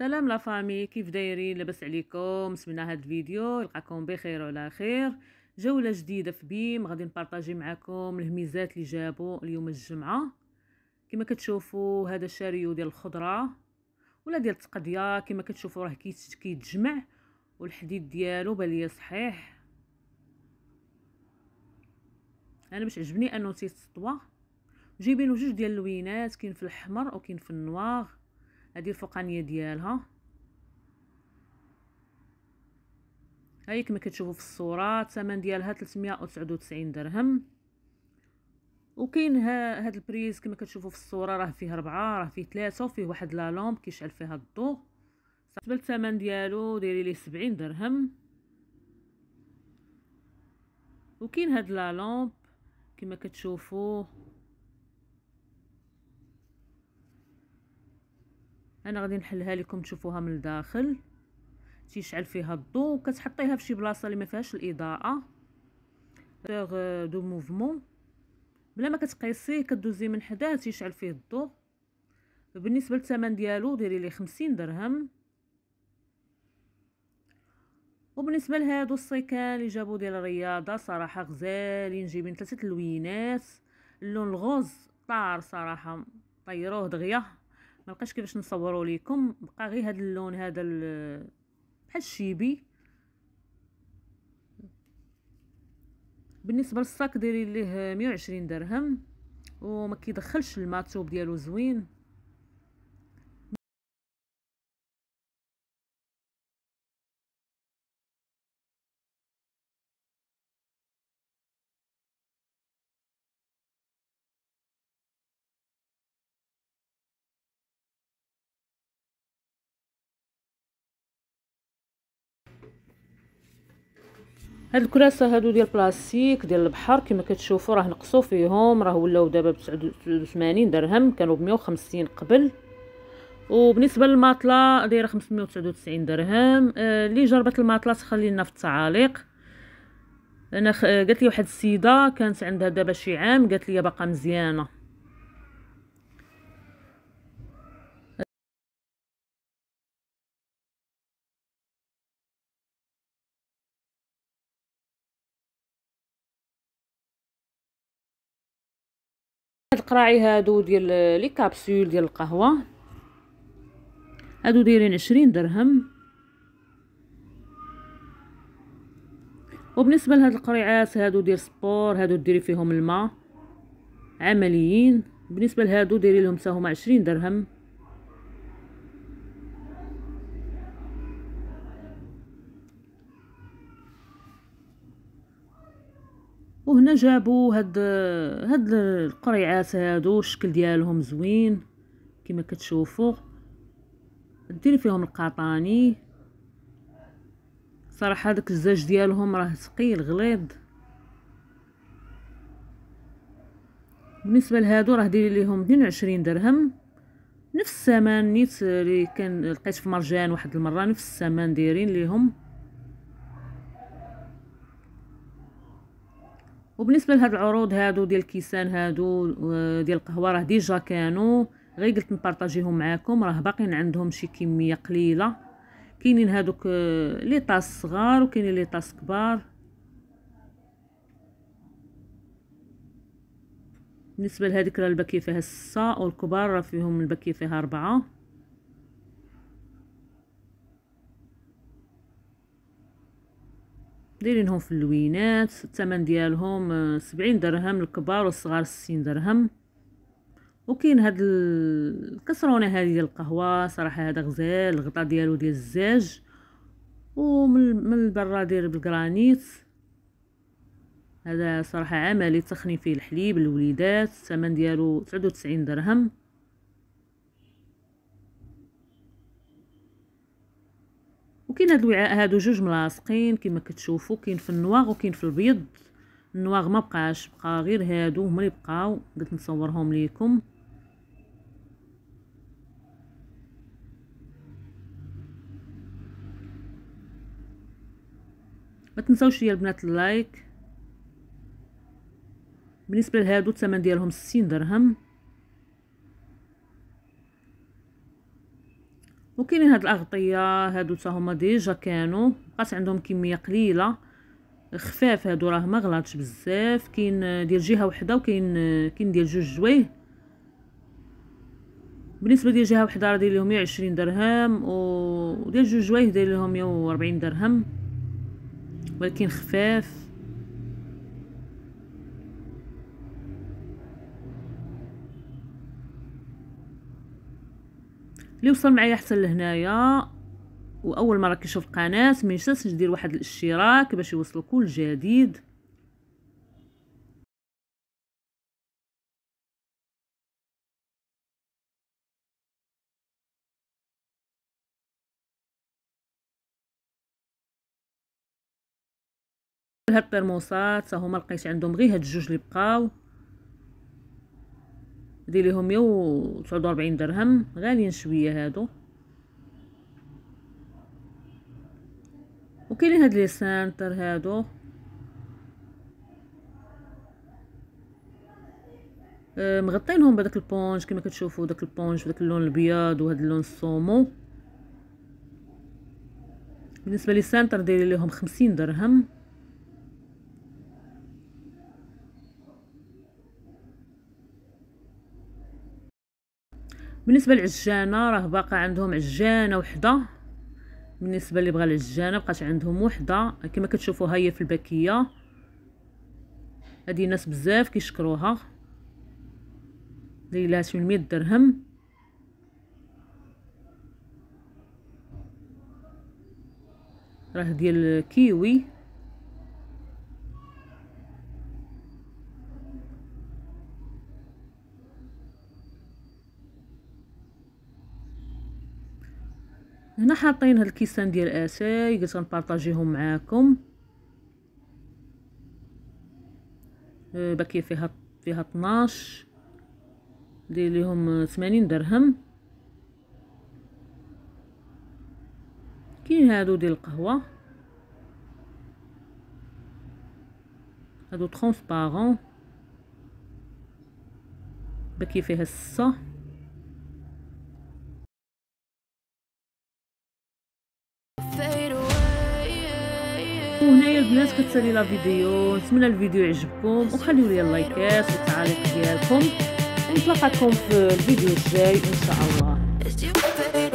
سلام لا فامي كيف دايرين لاباس عليكم نتمنى هاد الفيديو يلقاكم بخير وعلى خير جوله جديده في بيم غادي نبارطاجي معكم الهميزات اللي جابو اليوم الجمعه كما كتشوفوا هذا شاريو ديال الخضره ولا ديال التقضيه كما كتشوفوا راه كيتجمع والحديد ديالو ليا صحيح انا باش عجبني انه تيتسطوا جايبينو جوج ديال اللوينات كاين في الاحمر وكاين في النوار هذه الفوقانيه ديالها هاي كما كتشوفوا في الصوره الثمن ديالها 399 درهم وكاين هاد البريز كما كتشوفوا في الصوره راه فيه ربعة راه فيه ثلاثة وفيه واحد لا لامب كيشعل فيها الضوء بالنسبه للثمن ديالو دايرين ليه 70 درهم وكاين هاد لا لامب كما كتشوفوا انا غادي نحلها لكم تشوفوها من الداخل تيشعل فيها الضوء كتحطيها فشي بلاصه اللي ما فيهاش الاضاءه دوغ دو موفمون بلا ما كتقيسيه كدوزي من حداه تيشعل فيه الضوء بالنسبه للثمن ديالو ديري ليه 50 درهم وبالنسبه لهادو الصيكان اللي جابو ديال الرياضه صراحه غزالين جايبين ثلاثه اللوينات اللون الغوز طار صراحه طيروه دغيا مابقاش كيفاش نصوروا لكم بقى غير هذا اللون هذا بحال الشيبي بالنسبه للصاك ديري ليه 120 درهم وما كيدخلش الماتوب ديالو زوين هاد الكراسه هادو ديال بلاستيك ديال البحر كما كتشوفوا راه نقصوا فيهم راه ولاو دابا ب 89 درهم كانوا ب 150 قبل وبالنسبه للماطله دايره 599 درهم آه، اللي آه جربت الماطله تخلي لنا في التعاليق انا خ... قالت لي واحد السيده كانت عندها دابا شي عام قالت لي باقا مزيانه هاد القراعي هادو ديال لي كابسول ديال القهوه هادو دايرين عشرين درهم وبالنسبه لهاد القريعات هادو ديال سبور هادو ديري فيهم الماء عمليين بالنسبه لهادو دايرين لهم حتى عشرين درهم وهنا جابوا هاد هاد القريعات هادو الشكل ديالهم زوين كما كتشوفوا دير فيهم القطاني صراحه هذاك الزاج ديالهم راه ثقيل غليظ بالنسبه لهادو راه ديري ليهم 22 درهم نفس الثمن نيت اللي كان لقيت في مرجان واحد المره نفس الثمن دايرين ليهم وبالنسبه لهاد العروض هادو ديال الكيسان هادو آه، ديال القهوه راه ديجا كانوا غير قلت نبارطاجيهم معاكم راه باقيين عندهم شي كميه قليله كاينين هادوك آه، لي طاس صغار وكاينين لي طاس كبار بالنسبه لهذيك راه الباكيه فيها 6 والكبار راه فيهم الباكيه فيها 4 دايرينهم في اللوينات الثمن ديالهم آه، سبعين درهم الكبار والصغار ستين درهم وكاين هاد الكسرونه هذه ديال القهوه صراحه هذا غزال الغطا ديالو ديال الزاج ومن من برا داير بالكرانيت هذا صراحه عملي تخني فيه الحليب الوليدات الثمن ديالو تسعود وتسعين درهم وكاين هاد الوعاء هادو جوج ملاصقين كما كتشوفوا كاين في النواغ وكاين في البيض النواغ ما بقاش بقى غير هادو هما اللي بقاو قلت نصورهم ليكم ما تنساوش يا البنات اللايك بالنسبه لهادو الثمن ديالهم 60 درهم وكاينين هاد الاغطيه هادو تا هما ديجا كانوا بقات عندهم كميه قليله خفاف هادو راه ما غلطش بزاف كاين ديال جهه وحده وكاين كاين ديال جوج جوايه بالنسبه ديال جهه وحده راه داير لهم 120 درهم وديال جوج جوايه داير لهم 140 درهم ولكن خفاف اللي وصل معايا حتى لهنايا واول مره كيشوف القناه ما ينساش دير واحد الاشتراك باش يوصلو كل جديد هاد الطرموسات هما لقيت عندهم غير هاد الجوج اللي بقاو دي ليهم مية وتسعود وربعين درهم غاليين شويه هادو وكاينين هاد لي سانتر هادو آه، مغطينهم بداك البونج كما كتشوفوا داك البونج بداك اللون البياض وهذا اللون الصومو بالنسبه للسانتر دايرين ليهم خمسين درهم بالنسبه للعجانه راه باقا عندهم عجانه وحده بالنسبه اللي بغى العجانه بقات عندهم وحده كما كتشوفوا هي في الباكيه هذه ناس بزاف كيشكروها ليلى 800 درهم راه ديال كيوي هنا حاطين هاد الكيسان ديال اتاي قلت غنبارطاجيهم معاكم آه، باكيه فيها فيها 12 دير ليهم 80 درهم كاين هادو ديال القهوه هادو ترونسبارون باكيه فيها السه البنات كتسالي لا فيديو نتمنى الفيديو يعجبكم وخليو لي اللايكات والتعاليق ديالكم ونتلاقاكم في الفيديو الجاي ان شاء الله